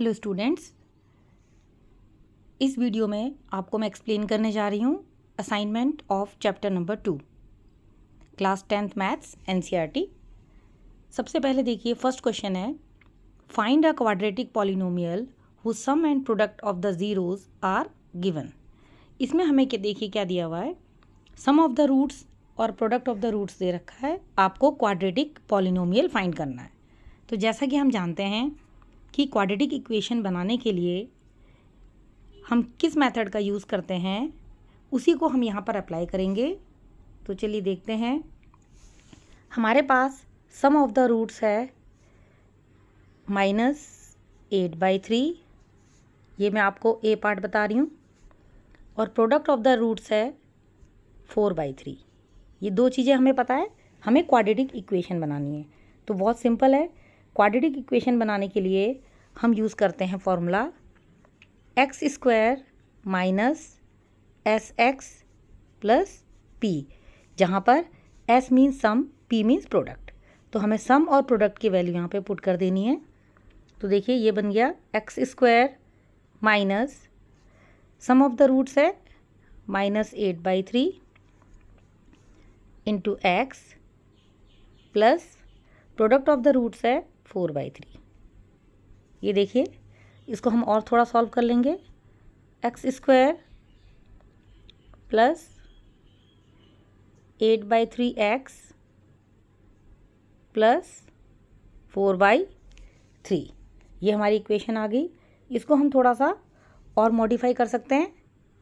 Hello students इस video में आपको मैं एक्सप्लेन करने जा रही हूँ assignment of chapter number two class tenth maths NCERT सबसे पहले देखिए फर्स्ट क्वेश्चन है find a quadratic polynomial who sum and product of the zeros are given इसमें हमें क्या देखिए क्या दिया हुआ है सम ऑफ द रूट्स और प्रोडक्ट ऑफ द रूट्स दे रखा है आपको क्वाड्रेटिक पॉलिनोमियल फाइंड करना है तो जैसा कि हम जानते हैं कि क्वाड्रेटिक इक्वेशन बनाने के लिए हम किस मेथड का यूज़ करते हैं उसी को हम यहाँ पर अप्लाई करेंगे तो चलिए देखते हैं हमारे पास सम ऑफ द रूट्स है माइनस एट बाई थ्री ये मैं आपको ए पार्ट बता रही हूँ और प्रोडक्ट ऑफ द रूट्स है फोर बाई थ्री ये दो चीज़ें हमें पता है हमें क्वाड्रेटिक इक्वेशन बनानी है तो बहुत सिंपल है क्वाड्रेटिक इक्वेशन बनाने के लिए हम यूज़ करते हैं formula x square minus S x plus P जहाँ पर S means sum P means product तो हमें सम और प्रोडक्ट की वैल्यू यहाँ पे पुट कर देनी है तो देखिए ये बन गया x square minus sum of the roots है minus eight by three into x plus product of the roots है फोर बाई थ्री ये देखिए इसको हम और थोड़ा सॉल्व कर लेंगे x square plus eight by three x plus four by three ये हमारी इक्वेशन आ गई इसको हम थोड़ा सा और मॉडिफाई कर सकते हैं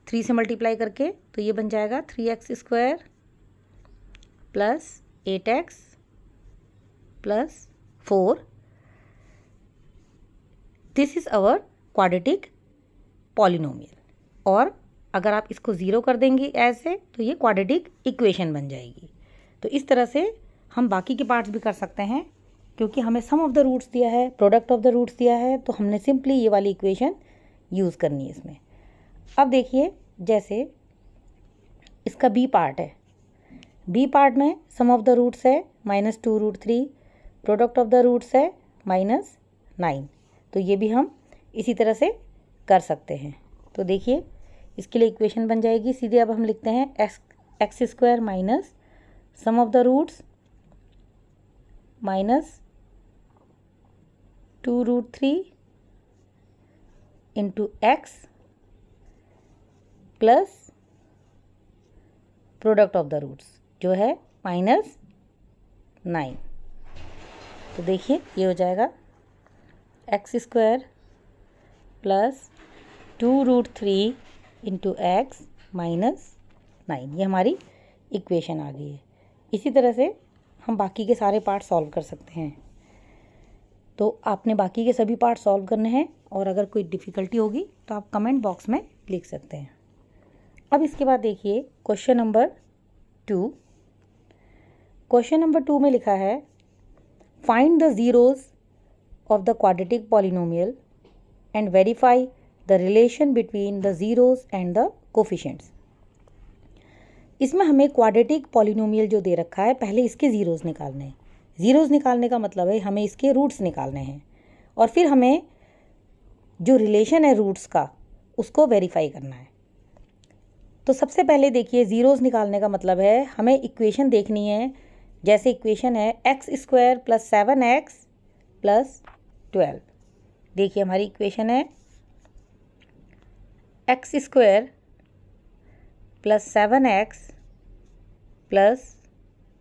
थ्री से मल्टीप्लाई करके तो ये बन जाएगा three x square plus eight x plus four this is our quadratic polynomial और अगर आप इसको ज़ीरो कर देंगे ऐसे तो ये क्वाड्रेटिक इक्वेशन बन जाएगी तो इस तरह से हम बाकी के पार्ट्स भी कर सकते हैं क्योंकि हमें सम ऑफ़ द रूट्स दिया है प्रोडक्ट ऑफ द रूट्स दिया है तो हमने सिंपली ये वाली इक्वेशन यूज़ करनी है इसमें अब देखिए जैसे इसका बी पार्ट है बी पार्ट में सम ऑफ़ द रूट्स है minus two root three product of the roots है माइनस नाइन तो ये भी हम इसी तरह से कर सकते हैं तो देखिए इसके लिए इक्वेशन बन जाएगी सीधे अब हम लिखते हैं x x square minus sum of the roots minus two root three into x plus product of the roots जो है माइनस नाइन तो देखिए ये हो जाएगा x square plus two root three into x minus nine ये हमारी equation आ गई है इसी तरह से हम बाकी के सारे पार्ट सॉल्व कर सकते हैं तो आपने बाकी के सभी पार्ट सॉल्व करने हैं और अगर कोई डिफ़िकल्टी होगी तो आप कमेंट बॉक्स में लिख सकते हैं अब इसके बाद देखिए question number two question number two में लिखा है find the zeros of the quadratic polynomial and verify the relation between the zeros and the coefficients. इसमें हमें क्वाड्रेटिक पॉलिनोमियल जो दे रखा है पहले इसके ज़ीरोज़ निकालने हैं ज़ीरोज़ निकालने का मतलब है हमें इसके रूट्स निकालने हैं और फिर हमें जो रिलेशन है रूट्स का उसको वेरीफाई करना है तो सबसे पहले देखिए ज़ीरोज़ निकालने का मतलब है हमें इक्वेशन देखनी है जैसे इक्वेशन है x square plus seven x plus twelve देखिए हमारी इक्वेशन है x square plus seven x plus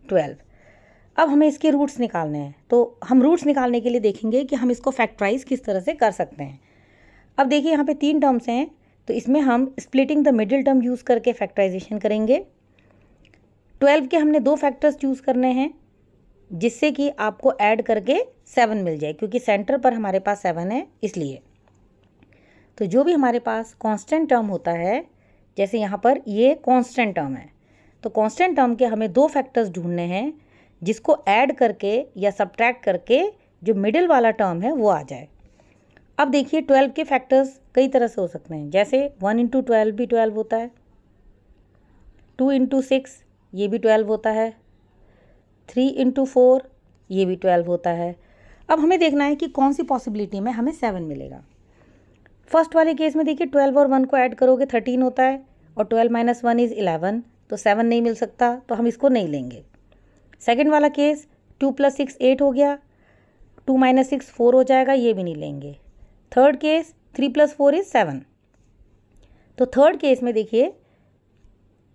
twelve अब हमें इसके रूट्स निकालने हैं तो हम रूट्स निकालने के लिए देखेंगे कि हम इसको फैक्टराइज किस तरह से कर सकते हैं अब देखिए यहाँ पे तीन टर्म्स हैं तो इसमें हम splitting the middle term use करके फैक्टराइजेशन करेंगे ट्वेल्व के हमने दो फैक्टर्स चूज़ करने हैं जिससे कि आपको ऐड करके सेवन मिल जाए क्योंकि सेंटर पर हमारे पास सेवन है इसलिए तो जो भी हमारे पास कांस्टेंट टर्म होता है जैसे यहाँ पर ये कांस्टेंट टर्म है तो कांस्टेंट टर्म के हमें दो फैक्टर्स ढूंढने हैं जिसको ऐड करके या सब्ट्रैक्ट करके जो मिडिल वाला टर्म है वो आ जाए अब देखिए ट्वेल्व के फैक्टर्स कई तरह से हो सकते हैं जैसे वन इंटू ट्वेल्व भी ट्वेल्व होता है टू इंटू सिक्स ये भी ट्वेल्व होता है थ्री इंटू फोर ये भी ट्वेल्व होता है अब हमें देखना है कि कौन सी पॉसिबिलिटी में हमें सेवन मिलेगा फर्स्ट वाले केस में देखिए ट्वेल्व और वन को ऐड करोगे थर्टीन होता है और twelve minus one is eleven तो सेवन नहीं मिल सकता तो हम इसको नहीं लेंगे सेकेंड वाला case two plus six eight हो गया टू माइनस सिक्स फोर हो जाएगा ये भी नहीं लेंगे third case three plus four is seven तो थर्ड केस में देखिए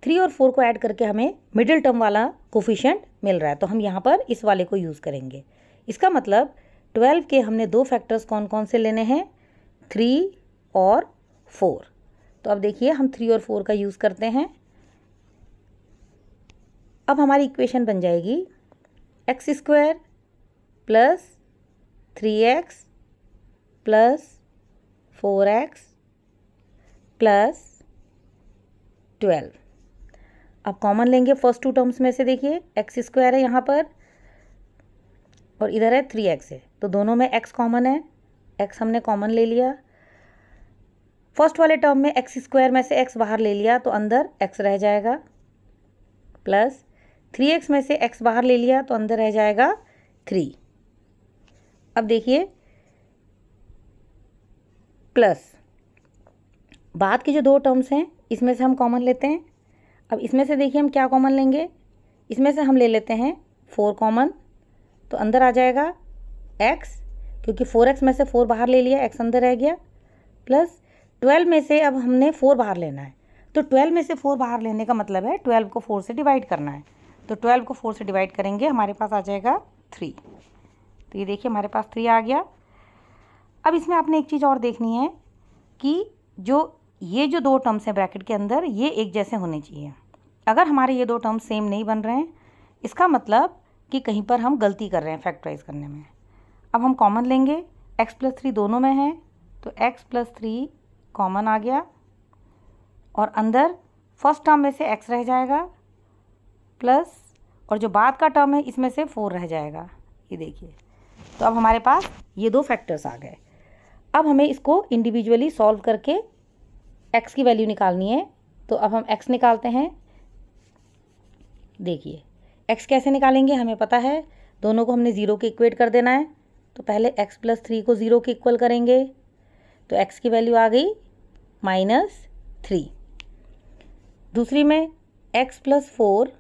थ्री और फोर को ऐड करके हमें मिडिल टर्म वाला कोफिशेंट मिल रहा है तो हम यहाँ पर इस वाले को यूज़ करेंगे इसका मतलब ट्वेल्व के हमने दो फैक्टर्स कौन कौन से लेने हैं थ्री और फोर तो अब देखिए हम थ्री और फोर का यूज़ करते हैं अब हमारी इक्वेशन बन जाएगी x square plus three x plus four x plus twelve अब कॉमन लेंगे फर्स्ट टू टर्म्स में से देखिए एक्स स्क्वायर है यहाँ पर और इधर है थ्री एक्स है तो दोनों में एक्स कॉमन है एक्स हमने कॉमन ले लिया फर्स्ट वाले टर्म में एक्स स्क्वायर में से एक्स बाहर ले लिया तो अंदर एक्स रह जाएगा प्लस थ्री एक्स में से एक्स बाहर ले लिया तो अंदर रह जाएगा थ्री अब देखिए प्लस बाद के जो दो टर्म्स हैं इसमें से हम कॉमन लेते हैं अब इसमें से देखिए हम क्या कॉमन लेंगे इसमें से हम ले लेते हैं फोर कॉमन तो अंदर आ जाएगा एक्स क्योंकि फोर एक्स में से फोर बाहर ले लिया एक्स अंदर रह गया प्लस ट्वेल्व में से अब हमने फोर बाहर लेना है तो ट्वेल्व में से फोर बाहर लेने का मतलब है ट्वेल्व को फोर से डिवाइड करना है तो ट्वेल्व को फोर से डिवाइड करेंगे हमारे पास आ जाएगा थ्री तो ये देखिए हमारे पास थ्री आ गया अब इसमें आपने एक चीज़ और देखनी है कि जो ये जो दो टर्म्स हैं ब्रैकेट के अंदर ये एक जैसे होने चाहिए अगर हमारे ये दो टर्म्स सेम नहीं बन रहे हैं इसका मतलब कि कहीं पर हम गलती कर रहे हैं फैक्टराइज करने में अब हम कॉमन लेंगे एक्स प्लस थ्री दोनों में है तो एक्स प्लस थ्री कॉमन आ गया और अंदर फर्स्ट टर्म में से एक्स रह जाएगा प्लस और जो बाद का टर्म है इसमें से फोर रह जाएगा ये देखिए तो अब हमारे पास ये दो फैक्टर्स आ गए अब हमें इसको इंडिविजुअली सॉल्व करके एक्स की वैल्यू निकालनी है तो अब हम एक्स निकालते हैं देखिए एक्स कैसे निकालेंगे हमें पता है दोनों को हमने ज़ीरो के इक्वेट कर देना है तो पहले एक्स प्लस थ्री को ज़ीरो के इक्वल करेंगे तो एक्स की वैल्यू आ गई माइनस थ्री दूसरी में एक्स प्लस फोर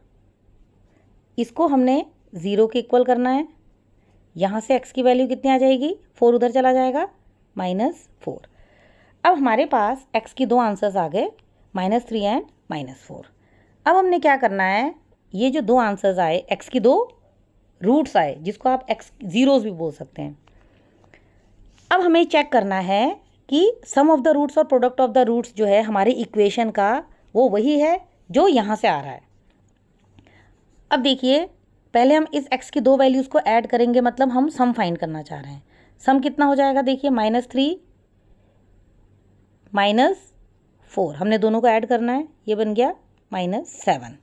इसको हमने ज़ीरो के इक्वल करना है यहाँ से एक्स की वैल्यू कितनी आ जाएगी फोर उधर चला जाएगा माइनस फोर अब हमारे पास x की दो आंसर्स आ गए minus three and minus four अब हमने क्या करना है ये जो दो आंसर्स आए x की दो रूट्स आए जिसको आप x ज़ीरोज़ भी बोल सकते हैं अब हमें चेक करना है कि सम ऑफ द रूट्स और प्रोडक्ट ऑफ द रूट्स जो है हमारे इक्वेशन का वो वही है जो यहाँ से आ रहा है अब देखिए पहले हम इस x की दो वैल्यूज़ को ऐड करेंगे मतलब हम सम फाइंड करना चाह रहे हैं सम कितना हो जाएगा देखिए माइनस थ्री माइनस फोर हमने दोनों को ऐड करना है ये बन गया माइनस सेवन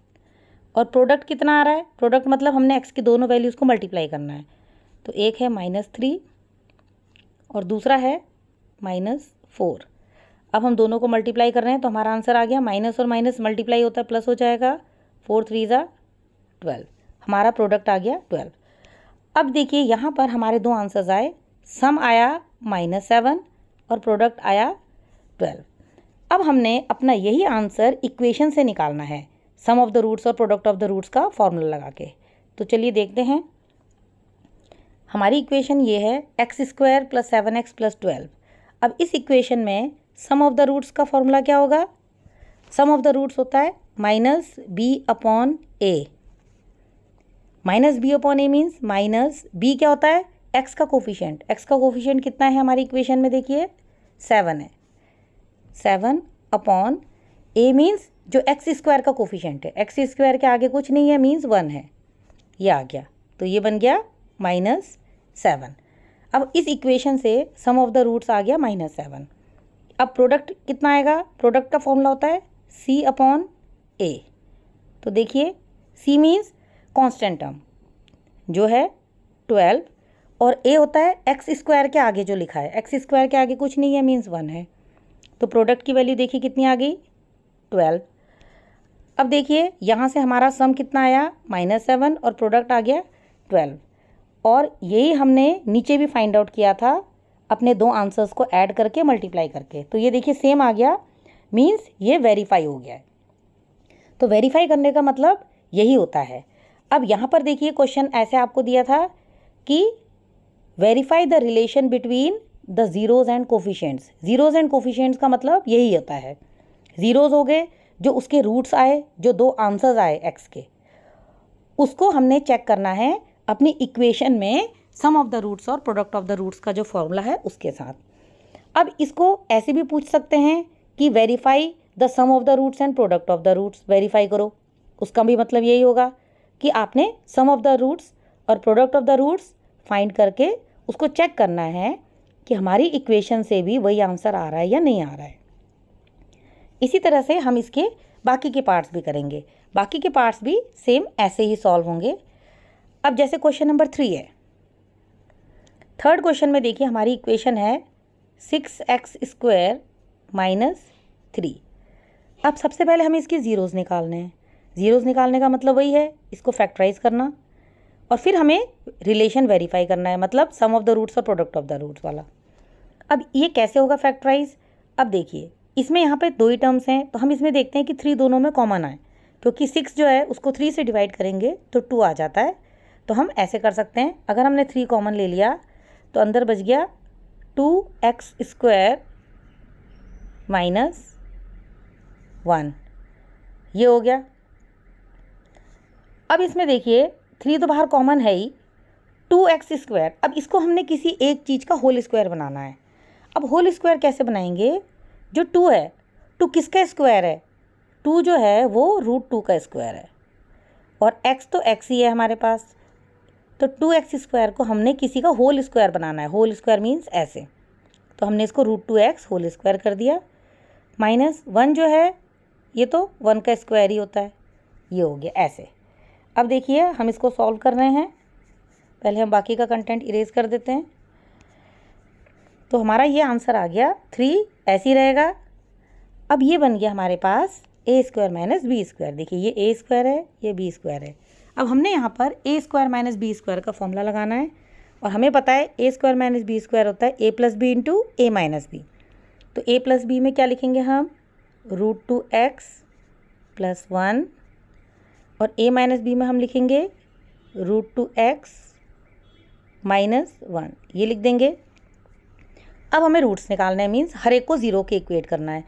और प्रोडक्ट कितना आ रहा है प्रोडक्ट मतलब हमने एक्स की दोनों वैल्यूज़ को मल्टीप्लाई करना है तो एक है माइनस थ्री और दूसरा है माइनस फोर अब हम दोनों को मल्टीप्लाई कर रहे हैं तो हमारा आंसर आ गया माइनस और माइनस मल्टीप्लाई होता है प्लस हो जाएगा फोर थ्री ज़ा ट्वेल्व हमारा प्रोडक्ट आ गया ट्वेल्व अब देखिए यहाँ पर हमारे दो आंसर्स आए सम आया माइनस सेवन और प्रोडक्ट आया ट्वेल्व अब हमने अपना यही आंसर इक्वेशन से निकालना है सम ऑफ द रूट्स और प्रोडक्ट ऑफ द रूट्स का फॉर्मूला लगा के तो चलिए देखते हैं हमारी इक्वेशन ये है x square plus seven x plus twelve अब इस इक्वेशन में सम ऑफ द रूट्स का फॉर्मूला क्या होगा सम ऑफ द रूट्स होता है minus B upon A minus B upon A means minus B क्या होता है एक्स का कोफिशियंट एक्स का कोफिशियंट कितना है हमारी इक्वेशन में देखिए सेवन है सेवन अपॉन ए मीन्स जो एक्स स्क्वायर का कोफिशेंट है एक्स स्क्वायर के आगे कुछ नहीं है मीन्स वन है ये आ गया तो ये बन गया माइनस सेवन अब इस इक्वेशन से सम ऑफ द रूट्स आ गया माइनस सेवन अब प्रोडक्ट कितना आएगा प्रोडक्ट का फॉर्मूला होता है सी अपॉन ए तो देखिए सी मीन्स कॉन्स्टेंट टर्म जो है ट्वेल्व और ए होता है एक्स स्क्वायर के आगे जो लिखा है एक्स स्क्वायर के आगे कुछ नहीं है मीन्स वन है तो प्रोडक्ट की वैल्यू देखिए कितनी आ गई ट्वेल्व अब देखिए यहाँ से हमारा सम कितना आया माइनस सेवन और प्रोडक्ट आ गया ट्वेल्व और यही हमने नीचे भी फाइंड आउट किया था अपने दो आंसर्स को ऐड करके मल्टीप्लाई करके तो ये देखिए सेम आ गया मीन्स ये वेरीफाई हो गया है तो वेरीफाई करने का मतलब यही होता है अब यहाँ पर देखिए क्वेश्चन ऐसे आपको दिया था कि verify the relation between the zeros and coefficients zeros and coefficients का मतलब यही होता है ज़ीरोज़ हो गए जो उसके रूट्स आए जो दो आंसर्स आए एक्स के उसको हमने चेक करना है अपनी इक्वेशन में सम ऑफ द रूट्स और प्रोडक्ट ऑफ द रूट्स का जो फॉर्मूला है उसके साथ अब इसको ऐसे भी पूछ सकते हैं कि verify the sum of the roots and product of the roots verify करो उसका भी मतलब यही होगा कि आपने सम ऑफ द रूट्स और product of the roots find करके उसको चेक करना है कि हमारी इक्वेशन से भी वही आंसर आ रहा है या नहीं आ रहा है इसी तरह से हम इसके बाकी के पार्ट्स भी करेंगे बाकी के पार्ट्स भी सेम ऐसे ही सॉल्व होंगे अब जैसे क्वेश्चन नंबर थ्री है थर्ड क्वेश्चन में देखिए हमारी इक्वेशन है six x square minus three अब सबसे पहले हमें इसके ज़ीरोज़ निकालने हैं ज़ीरोज़ निकालने का मतलब वही है इसको फैक्टराइज करना और फिर हमें रिलेशन वेरीफाई करना है मतलब सम ऑफ द रूट्स और प्रोडक्ट ऑफ द रूट्स वाला अब ये कैसे होगा फैक्टराइज अब देखिए इसमें यहाँ पे दो ही टर्म्स हैं तो हम इसमें देखते हैं कि थ्री दोनों में कॉमन आए क्योंकि सिक्स जो है उसको थ्री से डिवाइड करेंगे तो टू आ जाता है तो हम ऐसे कर सकते हैं अगर हमने थ्री कॉमन ले लिया तो अंदर बच गया two x square minus one ये हो गया अब इसमें देखिए थ्री तो बाहर कॉमन है ही टू एक्स स्क्वायर अब इसको हमने किसी एक चीज़ का होल स्क्वायर बनाना है अब होल स्क्वायर कैसे बनाएंगे जो टू है टू किसका स्क्वायर है टू जो है वो रूट टू का स्क्वायर है और एक्स तो एक्स ही है हमारे पास तो टू एक्स स्क्वायर को हमने किसी का होल स्क्वायर बनाना है होल स्क्वायर मीन्स ऐसे तो हमने इसको root two x whole square कर दिया माइनस वन जो है ये तो वन का स्क्वायर ही होता है ये हो गया ऐसे अब देखिए हम इसको सॉल्व कर रहे हैं पहले हम बाकी का कंटेंट इरेज कर देते हैं तो हमारा ये आंसर आ गया थ्री ऐसी रहेगा अब ये बन गया हमारे पास a square minus b square देखिए ये ए स्क्वायर है ये बी स्क्वायर है अब हमने यहाँ पर a square minus b square का फॉर्मूला लगाना है और हमें पता है a square minus b square होता है a plus b into a minus b तो ए प्लस बी में क्या लिखेंगे हम root two x plus one और ए माइनस बी में हम लिखेंगे root two x minus one ये लिख देंगे अब हमें रूट्स निकालना है मीन्स हर एक को ज़ीरो के इक्वेट करना है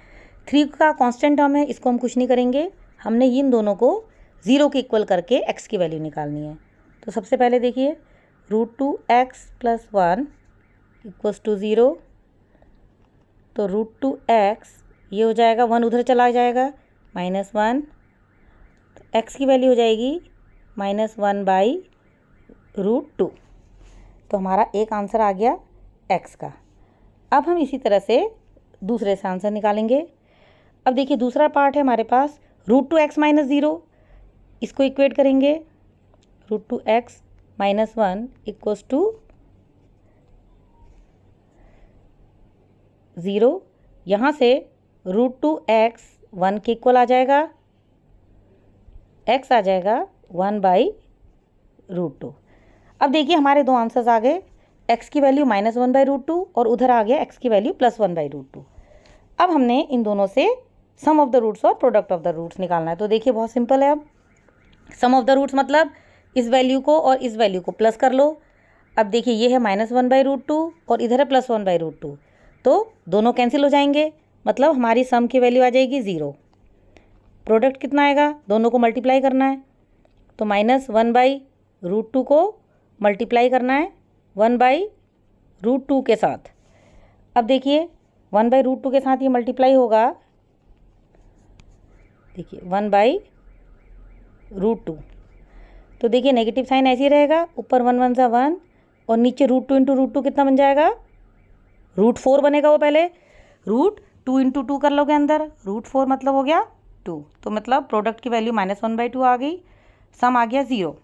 थ्री का कांस्टेंट टर्म है इसको हम कुछ नहीं करेंगे हमने इन दोनों को ज़ीरो के इक्वल करके एक्स की वैल्यू निकालनी है तो सबसे पहले देखिए root two x plus one equals to zero तो रूट टू एक्स ये हो जाएगा वन उधर चला जाएगा माइनस वन तो एक्स की वैल्यू हो जाएगी minus one by root two तो हमारा एक आंसर आ गया एक्स का अब हम इसी तरह से दूसरे से आंसर निकालेंगे अब देखिए दूसरा पार्ट है हमारे पास root two x minus zero इसको इक्वेट करेंगे root two x minus one equals to zero यहाँ से रूट टू एक्स वन के इक्वल आ जाएगा एक्स आ जाएगा वन बाई रूट टू अब देखिए हमारे दो आंसर्स आ गए एक्स की value minus one by root two और उधर आ गया एक्स की value plus one by root two अब हमने इन दोनों से सम ऑफ द रूट्स और प्रोडक्ट ऑफ द रूट्स निकालना है तो देखिए बहुत सिंपल है अब सम ऑफ द रूट्स मतलब इस वैल्यू को और इस वैल्यू को प्लस कर लो अब देखिए ये है minus one by root two और इधर है plus one by root two तो दोनों कैंसिल हो जाएंगे मतलब हमारी सम की वैल्यू आ जाएगी ज़ीरो प्रोडक्ट कितना आएगा दोनों को मल्टीप्लाई करना है तो minus one by root two को मल्टीप्लाई करना है वन बाई रूट टू के साथ अब देखिए वन बाई रूट टू के साथ ये मल्टीप्लाई होगा देखिए वन बाई रूट टू तो देखिए नेगेटिव साइन ऐसे ही रहेगा ऊपर वन वन सा वन और नीचे root two into root two कितना बन जाएगा रूट फोर बनेगा वो पहले रूट टू इंटू टू कर लोगे अंदर रूट फोर मतलब हो गया टू तो मतलब प्रोडक्ट की value minus one by two आ गई सम आ गया ज़ीरो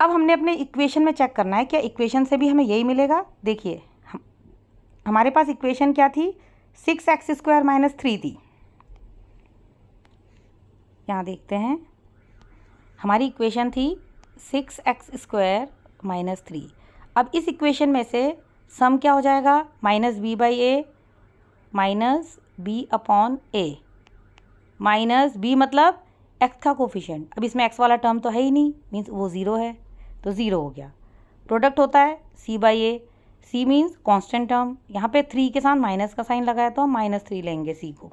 अब हमने अपने इक्वेशन में चेक करना है क्या इक्वेशन से भी हमें यही मिलेगा देखिए हम हमारे पास इक्वेशन क्या थी six x square minus three थी यहाँ देखते हैं हमारी इक्वेशन थी six x square minus three अब इस इक्वेशन में से सम क्या हो जाएगा minus b by a minus B upon A minus b मतलब एक्स का कोफिशेंट अब इसमें एक्स वाला टर्म तो है ही नहीं मीन्स वो ज़ीरो है तो ज़ीरो हो गया प्रोडक्ट होता है c by a c means constant term यहाँ पे थ्री के साथ माइनस का साइन लगाया तो हम माइनस थ्री लेंगे सी को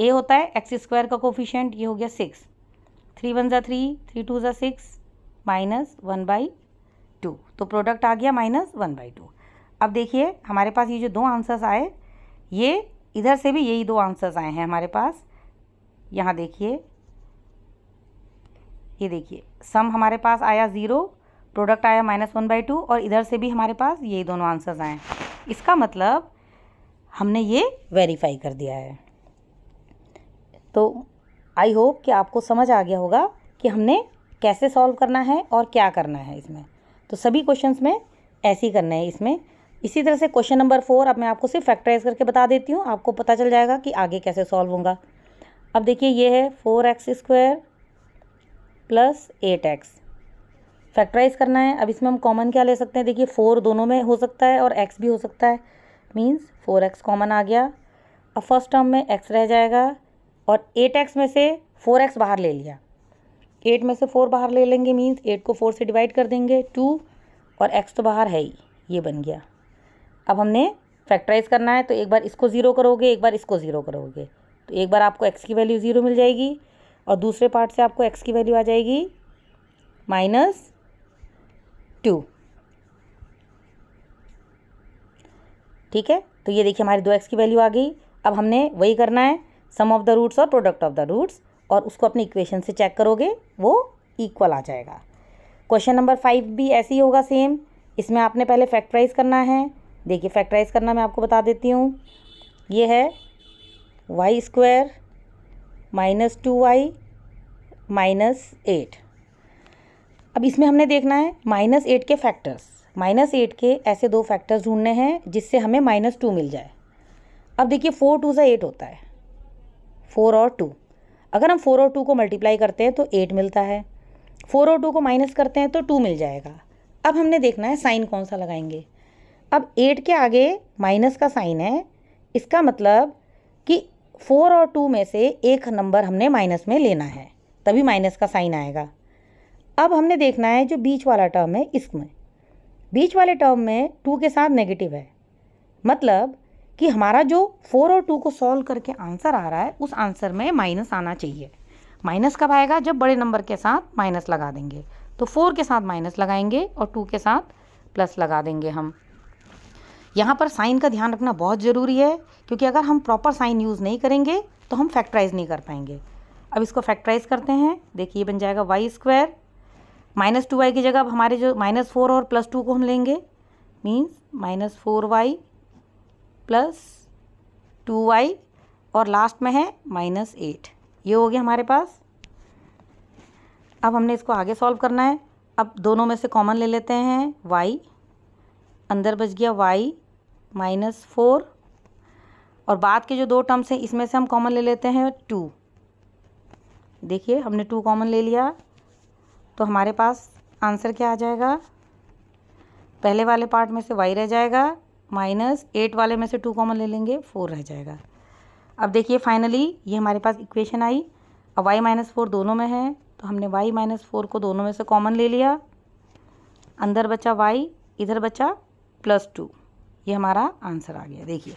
ए होता है एक्स स्क्वायर का कोफिशेंट ये हो गया सिक्स थ्री वन ज़ा थ्री थ्री टू ज़ा six minus one by two तो प्रोडक्ट आ गया माइनस वन बाई टू अब देखिए हमारे पास ये जो दो आंसर्स आए ये इधर से भी यही दो आंसर्स आए हैं हमारे पास यहाँ देखिए ये देखिए सम हमारे पास आया ज़ीरो प्रोडक्ट आया माइनस वन बाई टू और इधर से भी हमारे पास ये दोनों आंसर्स आए इसका मतलब हमने ये वेरीफाई कर दिया है तो आई होप कि आपको समझ आ गया होगा कि हमने कैसे सॉल्व करना है और क्या करना है इसमें तो सभी क्वेश्चंस में ऐसे ही करना है इसमें इसी तरह से क्वेश्चन नंबर फोर अब मैं आपको सिर्फ फैक्टराइज करके बता देती हूँ आपको पता चल जाएगा कि आगे कैसे सॉल्व होगा अब देखिए ये है four x square plus eight x factorise करना है अब इसमें हम कॉमन क्या ले सकते हैं देखिए फोर दोनों में हो सकता है और एक्स भी हो सकता है मीन्स फोर एक्स कॉमन आ गया अब फर्स्ट टर्म में एक्स रह जाएगा और एट एक्स में से फोर एक्स बाहर ले लिया एट में से फोर बाहर ले लेंगे मीन्स एट को फोर से डिवाइड कर देंगे टू और एक्स तो बाहर है ही ये बन गया अब हमने फैक्टराइज करना है तो एक बार इसको ज़ीरो करोगे एक बार इसको ज़ीरो करोगे तो एक बार आपको एक्स की वैल्यू ज़ीरो मिल जाएगी और दूसरे पार्ट से आपको एक्स की वैल्यू आ जाएगी माइनस टू ठीक है तो ये देखिए हमारी दो एक्स की वैल्यू आ गई अब हमने वही करना है सम ऑफ द रूट्स और प्रोडक्ट ऑफ द रूट्स और उसको अपनी इक्वेशन से चेक करोगे वो इक्वल आ जाएगा क्वेश्चन नंबर फाइव भी ऐसे ही होगा सेम इसमें आपने पहले फैक्टराइज करना है देखिए फैक्टराइज करना मैं आपको बता देती हूँ ये है y square minus two y minus eight अब इसमें हमने देखना है माइनस एट के फैक्टर्स माइनस एट के ऐसे दो फैक्टर्स ढूंढने हैं जिससे हमें माइनस टू मिल जाए अब देखिए फोर टू सा एट होता है फोर और टू अगर हम फोर और टू को मल्टीप्लाई करते हैं तो एट मिलता है फोर और टू को माइनस करते हैं तो टू मिल जाएगा अब हमने देखना है साइन कौन सा लगाएंगे अब एट के आगे माइनस का साइन है इसका मतलब फोर और टू में से एक नंबर हमने माइनस में लेना है तभी माइनस का साइन आएगा अब हमने देखना है जो बीच वाला टर्म है इसमें बीच वाले टर्म में टू के साथ नेगेटिव है मतलब कि हमारा जो फोर और टू को सॉल्व करके आंसर आ रहा है उस आंसर में माइनस आना चाहिए माइनस कब आएगा जब बड़े नंबर के साथ माइनस लगा देंगे तो फोर के साथ माइनस लगाएंगे और टू के साथ प्लस लगा देंगे हम यहाँ पर साइन का ध्यान रखना बहुत ज़रूरी है क्योंकि अगर हम प्रॉपर साइन यूज़ नहीं करेंगे तो हम फैक्टराइज़ नहीं कर पाएंगे अब इसको फैक्टराइज़ करते हैं देखिए ये बन जाएगा y square minus two y की जगह अब हमारे जो माइनस फोर और प्लस टू को हम लेंगे means minus four y plus two y और लास्ट में है माइनस एट ये हो गया हमारे पास अब हमने इसको आगे सॉल्व करना है अब दोनों में से कॉमन ले लेते हैं वाई अंदर बच गया वाई माइनस फोर और बाद के जो दो टर्म्स हैं इसमें से हम कॉमन ले लेते हैं टू देखिए हमने टू कॉमन ले लिया तो हमारे पास आंसर क्या आ जाएगा पहले वाले पार्ट में से वाई रह जाएगा माइनस एट वाले में से टू कॉमन ले लेंगे फोर रह जाएगा अब देखिए फाइनली ये हमारे पास इक्वेशन आई अब वाई माइनस फोर दोनों में है तो हमने वाई माइनस फोर को दोनों में से कॉमन ले लिया अंदर बचा वाई इधर बचा प्लस टू ये हमारा आंसर आ गया देखिए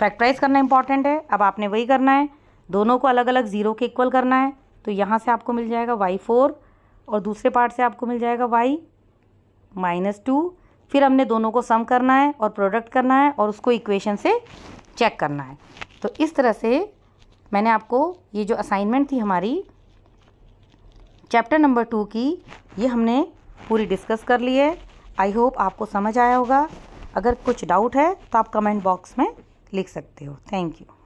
फैक्टराइज करना इंपॉर्टेंट है अब आपने वही करना है दोनों को अलग अलग ज़ीरो के इक्वल करना है तो यहाँ से आपको मिल जाएगा वाई फोर और दूसरे पार्ट से आपको मिल जाएगा वाई माइनस टू फिर हमने दोनों को सम करना है और प्रोडक्ट करना है और उसको इक्वेशन से चेक करना है तो इस तरह से मैंने आपको ये जो असाइनमेंट थी हमारी चैप्टर नंबर टू की ये हमने पूरी डिस्कस कर ली है आई होप आपको समझ आया होगा अगर कुछ डाउट है तो आप कमेंट बॉक्स में लिख सकते हो थैंक यू